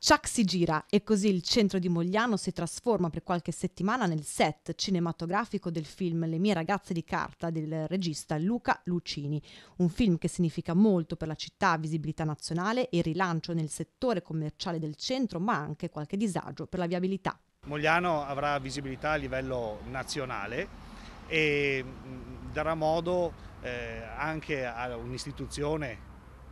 Chuck si gira e così il centro di Mogliano si trasforma per qualche settimana nel set cinematografico del film Le mie ragazze di carta del regista Luca Lucini, un film che significa molto per la città, visibilità nazionale e rilancio nel settore commerciale del centro, ma anche qualche disagio per la viabilità. Mogliano avrà visibilità a livello nazionale e darà modo eh, anche a un'istituzione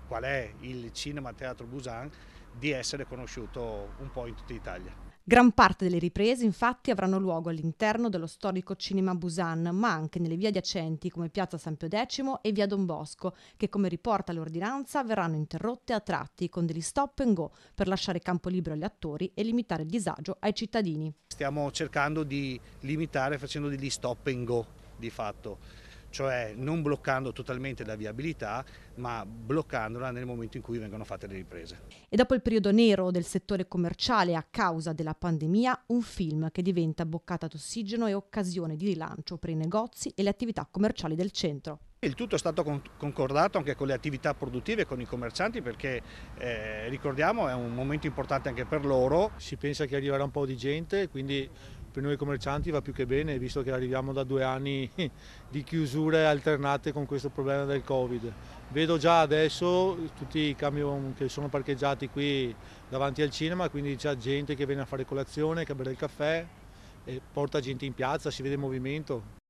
qual è il Cinema Teatro Busan di essere conosciuto un po' in tutta Italia. Gran parte delle riprese infatti avranno luogo all'interno dello storico cinema Busan, ma anche nelle vie adiacenti come Piazza San Pio X e Via Don Bosco, che come riporta l'ordinanza verranno interrotte a tratti con degli stop and go per lasciare campo libero agli attori e limitare il disagio ai cittadini. Stiamo cercando di limitare facendo degli stop and go di fatto cioè non bloccando totalmente la viabilità, ma bloccandola nel momento in cui vengono fatte le riprese. E dopo il periodo nero del settore commerciale a causa della pandemia, un film che diventa boccata d'ossigeno e occasione di rilancio per i negozi e le attività commerciali del centro. Il tutto è stato concordato anche con le attività produttive e con i commercianti perché eh, ricordiamo è un momento importante anche per loro. Si pensa che arriverà un po' di gente, quindi per noi commercianti va più che bene, visto che arriviamo da due anni di chiusure alternate con questo problema del Covid. Vedo già adesso tutti i camion che sono parcheggiati qui davanti al cinema, quindi c'è gente che viene a fare colazione, che a bere il caffè, porta gente in piazza, si vede movimento.